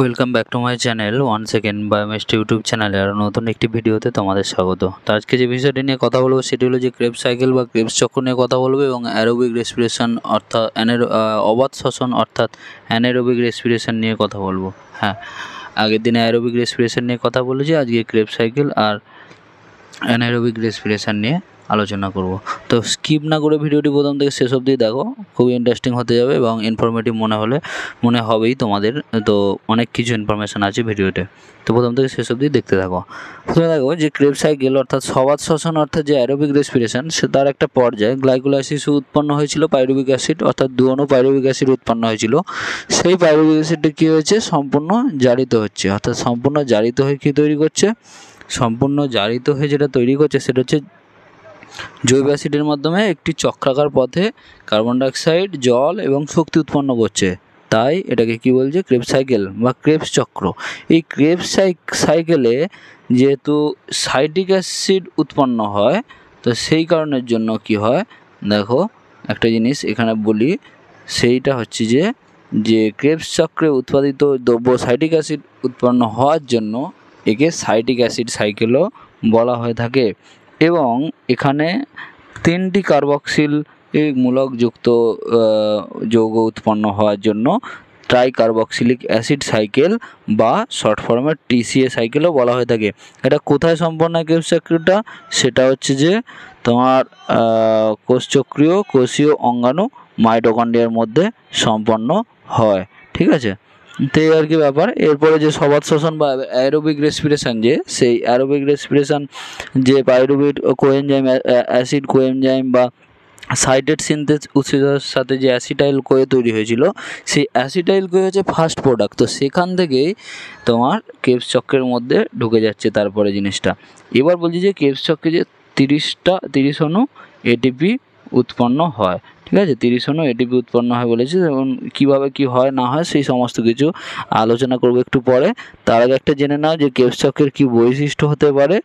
welcome back to my channel one second বায়োমেস্ট YouTube চ্যানেলে আর নতুন একটি ভিডিওতে তোমাদের স্বাগত তো আজকে যে বিষয়টি নিয়ে কথা বলবো সেটি হলো যে ক্রেপ সাইকেল বা ক্রেপস চক্র নিয়ে কথা বলবো এবং অ্যারোবিক রেসপিরেশন অর্থাৎ অ্যানের অবাধ শ্বসন অর্থাৎ অ্যানারোবিক রেসপিরেশন নিয়ে কথা বলবো হ্যাঁ আগের দিনে অ্যারোবিক রেসপিরেশন নিয়ে কথা বলেছি আজকে ক্রেপ সাইকেল আর অ্যানারোবিক রেসপিরেশন নিয়ে আলোচনা করব তো স্কিপ না করে ভিডিওটি প্রথম থেকে শেষ অবধি দেখো খুবই ইন্টারেস্টিং হতে যাবে এবং ইনফরমেটিভ মনে হলে মনে হবেই তোমাদের তো অনেক কিছু ইনফরমেশান আছে ভিডিওতে তো প্রথম থেকে শেষ অবধি দেখতে থাকো প্রথমে দেখো যে ক্রেপ সাইকেল অর্থাৎ সবাদ শ্বসন অর্থাৎ যে অ্যারোবিক রেসপিরেশন সে তার একটা পর্যায়ে গ্লাইকোলাইসিস উৎপন্ন হয়েছিল পাইরোবিক অ্যাসিড অর্থাৎ দুয়ানো পাইরোবিক অ্যাসিড উৎপন্ন হয়েছিল সেই পাইরোবিক অ্যাসিডটি কী হয়েছে সম্পূর্ণ জারিত হচ্ছে অর্থাৎ সম্পূর্ণ জারিত হয়ে কী তৈরি করছে সম্পূর্ণ জারিত হয়ে যেটা তৈরি করছে সেটা হচ্ছে জৈব অ্যাসিডের মাধ্যমে একটি চক্রাকার পথে কার্বন ডাইঅক্সাইড জল এবং শক্তি উৎপন্ন করছে তাই এটাকে কি বলছে ক্রেপ সাইকেল বা ক্রেপস চক্র এই ক্রেপ সাইকেলে যেহেতু সাইটিক অ্যাসিড উৎপন্ন হয় তো সেই কারণের জন্য কি হয় দেখো একটা জিনিস এখানে বলি সেইটা হচ্ছে যে যে ক্রেপস চক্রে উৎপাদিত দ্রব্য সাইটিক অ্যাসিড উৎপন্ন হওয়ার জন্য একে সাইটিক অ্যাসিড সাইকেলও বলা হয়ে থাকে এবং এখানে তিনটি কার্বক্সিল মূলক যুক্ত যৌগ উৎপন্ন হওয়ার জন্য ট্রাই কার্বক্সিলিক অ্যাসিড সাইকেল বা শর্ট ফর্মে টিসিএ সাইকেলও বলা হয়ে থাকে এটা কোথায় সম্পন্ন কেউ সাইকেলটা সেটা হচ্ছে যে তোমার কোষচক্রীয় কোষীয় অঙ্গাণু মাইটোকন্ডিয়ার মধ্যে সম্পন্ন হয় ঠিক আছে তো এই আর কি ব্যাপার এরপরে যে সবাত শ্বসন বা অ্যারোবিক রেসপিরেশন যে সেই অ্যারোবিক রেসপিরেশন যে ও কোয়েনজাইম অ্যাসিড কোয়েনজাইম বা সাইটেড সিনথেস উৎসেচকের সাথে যে অ্যাসিটাইল কোয়ে তৈরি হয়েছিল সেই অ্যাসিটাইল কোয়ে হচ্ছে ফার্স্ট প্রোডাক্ট তো সেখান থেকেই তোমার কেপস চক্রের মধ্যে ঢুকে যাচ্ছে তারপরে জিনিসটা এবার বলছি যে কেপস চক্রে যে তিরিশটা তিরিশ অনু এটিপি উৎপন্ন হয় ঠিক আছে তিরিশ অনু এটিপি উৎপন্ন হয় বলেছি এবং কীভাবে কি হয় না হয় সেই সমস্ত কিছু আলোচনা করবো একটু পরে তার আগে একটা জেনে নাও যে কেপসচকের কী বৈশিষ্ট্য হতে পারে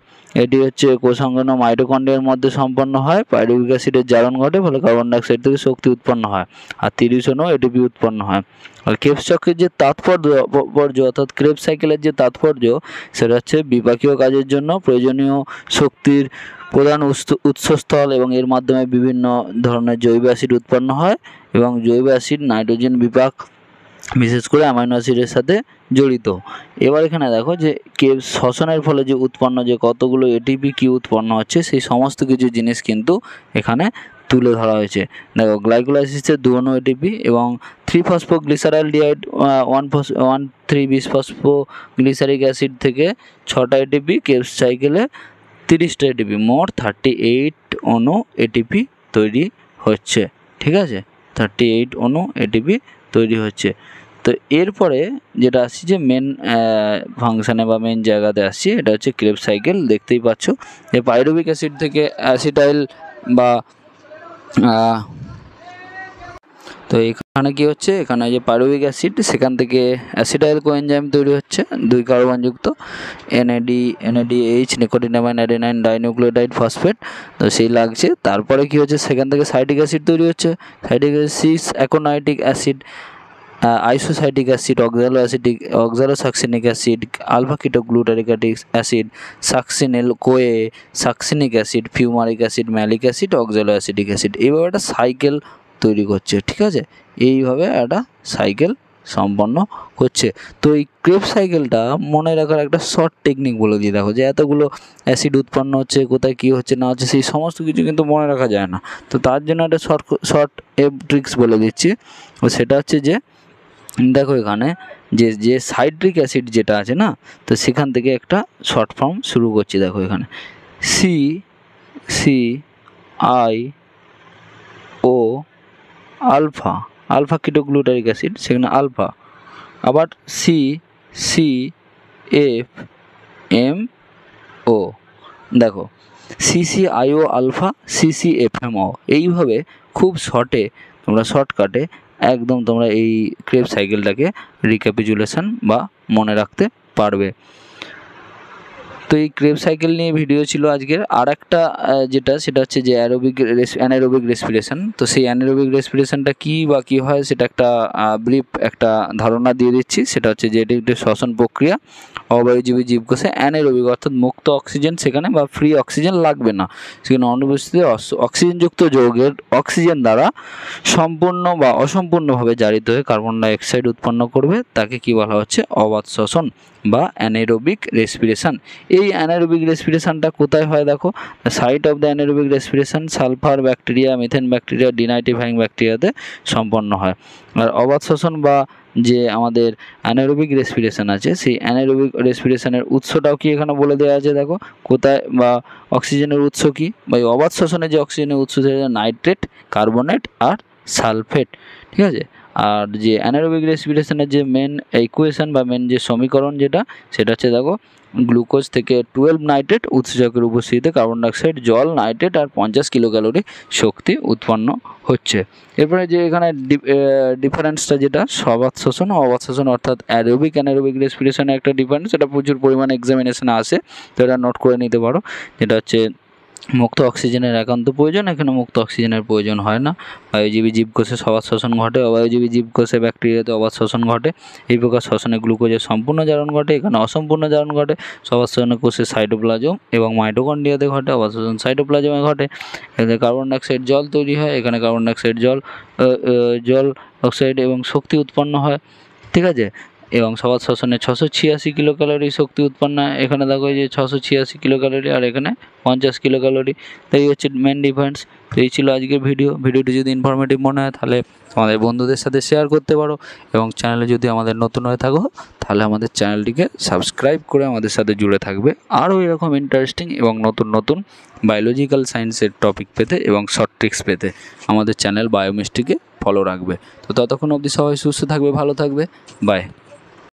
এটি হচ্ছে কোষাঙ্গন মাইটোকন্ড্রিয়ার মধ্যে সম্পন্ন হয় পাইরুভিক অ্যাসিডের জারণ ঘটে ফলে কার্বন ডাইঅক্সাইড থেকে শক্তি উৎপন্ন হয় আর তিরিশ অনু এটিপি উৎপন্ন হয় আর কেপসচকের যে তাৎপর্য অর্থাৎ ক্রেপ সাইকেলের যে তাৎপর্য সেটা হচ্ছে বিপাকীয় কাজের জন্য প্রয়োজনীয় শক্তির প্রধান উৎসস্থল এবং এর মাধ্যমে বিভিন্ন ধরনের জৈব অ্যাসিড উৎপন্ন হয় এবং জৈব অ্যাসিড নাইট্রোজেন বিপাক বিশেষ করে অ্যামাইনো অ্যাসিডের সাথে জড়িত এবার এখানে দেখো যে কে শ্বসনের ফলে যে উৎপন্ন যে কতগুলো এটিপি কি উৎপন্ন হচ্ছে সেই সমস্ত কিছু জিনিস কিন্তু এখানে তুলে ধরা হয়েছে দেখো গ্লাইকোলাইসিসের দু এটিপি এবং three phosphoglyceraldehyde one phos one three ফসফো glyceric acid থেকে ছটা এটিপি কেপস সাইকেলে তিরিশটা এটিপি মোট থার্টি এইট অনু এটিপি তৈরি হচ্ছে ঠিক আছে থার্টি এইট অনু এটিপি তৈরি হচ্ছে তো এরপরে যেটা আসছি যে মেন ফাংশানে বা মেন জায়গাতে আসছি এটা হচ্ছে ক্রেপ সাইকেল দেখতেই পাচ্ছ যে পাইরুবিক অ্যাসিড থেকে অ্যাসিটাইল বা তো এই এখানে কি হচ্ছে এখানে যে পারুবিক অ্যাসিড সেখান থেকে অ্যাসিডাইল কোয়েঞ্জাইম তৈরি হচ্ছে দুই কার্বনযুক্ত NAD NADH nicotinamide adenine dinucleotide phosphate তো সেই লাগছে তারপরে কি হচ্ছে সেখান থেকে সাইটিক অ্যাসিড তৈরি হচ্ছে সাইটিক সিক্স aconitic acid isocitric acid oxaloacetic succinic acid alpha keto glutaric acid succinyl co succinic acid fumaric acid malic acid oxaloacetic acid এইভাবে একটা সাইকেল তৈরি করছে ঠিক আছে এইভাবে একটা সাইকেল সম্পন্ন হচ্ছে তো এই ক্রেপ সাইকেলটা মনে রাখার একটা শর্ট টেকনিক বলে দিয়ে দেখো যে এতগুলো অ্যাসিড উৎপন্ন হচ্ছে কোথায় কী হচ্ছে না হচ্ছে সেই সমস্ত কিছু কিন্তু মনে রাখা যায় না তো তার জন্য একটা শর্ট শর্ট এব ট্রিক্স বলে দিচ্ছি সেটা হচ্ছে যে দেখো এখানে যে যে সাইট্রিক অ্যাসিড যেটা আছে না তো সেখান থেকে একটা শর্ট ফর্ম শুরু করছি দেখো এখানে C C I O alpha alpha ketoglutaric acid সেখানে আলফা আবার C C F M O দেখো C C I O alpha C C F O এইভাবে খুব শর্টে তোমরা শর্টকাটে একদম তোমরা এই ক্রেপ সাইকেলটাকে রিক্যাপিচুলেশন বা মনে রাখতে পারবে তো এই ক্রেপ সাইকেল নিয়ে ভিডিও ছিল আজকের আর একটা যেটা সেটা হচ্ছে যে অ্যারোবিক অ্যানারোবিক রেসপিরেশন তো সেই অ্যানারোবিক রেসপিরেশনটা কী বা কী হয় সেটা একটা ব্রিফ একটা ধারণা দিয়ে দিচ্ছি সেটা হচ্ছে যে এটি একটি শ্বসন প্রক্রিয়া অবায়ুজীবী জীবকোষে অ্যানারোবিক অর্থাৎ মুক্ত অক্সিজেন সেখানে বা ফ্রি অক্সিজেন লাগবে না সেখানে অনুপস্থিতি অক্সিজেনযুক্ত যৌগের অক্সিজেন দ্বারা সম্পূর্ণ বা অসম্পূর্ণভাবে জারিত হয়ে কার্বন ডাইঅক্সাইড উৎপন্ন করবে তাকে কী বলা হচ্ছে অবাধ শ্বসন বা অ্যানারোবিক রেসপিরেশন এই অ্যানারোবিক রেসপিরেশনটা কোথায় হয় দেখো site of the anaerobic respiration sulphur bacteria methane bacteria denitrifying ব্যাকটেরিয়াতে সম্পন্ন হয় আর অবাধ শ্বসন বা যে আমাদের অ্যানারোবিক রেসপিরেশন আছে সেই অ্যানারোবিক রেসপিরেশনের উৎসটাও কি এখানে বলে দেওয়া আছে দেখো কোথায় বা অক্সিজেনের উৎস কী বা এই অবাধ শোষণের যে অক্সিজেনের উৎস সেটা নাইট্রেট কার্বনেট আর সালফেট ঠিক আছে আর যে অ্যানারোবিক রেসপিরেশনের যে মেন ইকুয়েশন বা মেন যে সমীকরণ যেটা সেটা হচ্ছে দেখো গ্লুকোজ থেকে টুয়েলভ নাইট্রেট উৎসেচকের উপস্থিতিতে কার্বন ডাইঅক্সাইড জল নাইট্রেট আর পঞ্চাশ কিলো ক্যালোরি শক্তি উৎপন্ন হচ্ছে এরপরে যে এখানে ডিফারেন্সটা যেটা সবাত শোষণ ও অবাত শোষণ অর্থাৎ অ্যারোবিক অ্যানারোবিক রেসপিরেশনের একটা ডিফারেন্স সেটা প্রচুর পরিমাণে এক্সামিনেশনে আসে তো এটা নোট করে নিতে পারো যেটা হচ্ছে মুক্ত অক্সিজেনের একান্ত প্রয়োজন এখানে মুক্ত অক্সিজেনের প্রয়োজন হয় না বায়ুজীবী জীবকোষে সবাদ শ্বসন ঘটে অবায়ুজীবী জীবকোষে ব্যাকটেরিয়াতে অবাধ শ্বসন ঘটে এই প্রকার শ্বসনে গ্লুকোজের সম্পূর্ণ জারণ ঘটে এখানে অসম্পূর্ণ জারণ ঘটে সবাদ শ্বসনে কোষে সাইটোপ্লাজম এবং মাইটোকন্ডিয়াতে ঘটে অবাধ শ্বসন সাইটোপ্লাজমে ঘটে এখানে কার্বন ডাইঅক্সাইড জল তৈরি হয় এখানে কার্বন ডাইঅক্সাইড জল জল অক্সাইড এবং শক্তি উৎপন্ন হয় ঠিক আছে এবং সবার শোষণে ছশো ছিয়াশি কিলো ক্যালোরি শক্তি উৎপন্ন এখানে দেখো যে ছশো ছিয়াশি কিলো ক্যালোরি আর এখানে পঞ্চাশ কিলো ক্যালোরি তো এই হচ্ছে মেন ডিফারেন্স তো এই ছিল আজকের ভিডিও ভিডিওটি যদি ইনফরমেটিভ মনে হয় তাহলে আমাদের বন্ধুদের সাথে শেয়ার করতে পারো এবং চ্যানেলে যদি আমাদের নতুন হয়ে থাকো তাহলে আমাদের চ্যানেলটিকে সাবস্ক্রাইব করে আমাদের সাথে জুড়ে থাকবে আরও এরকম ইন্টারেস্টিং এবং নতুন নতুন বায়োলজিক্যাল সায়েন্সের টপিক পেতে এবং শর্ট ট্রিক্স পেতে আমাদের চ্যানেল বায়োমিস্ট্রিকে ফলো রাখবে তো ততক্ষণ অবধি সবাই সুস্থ থাকবে ভালো থাকবে বাই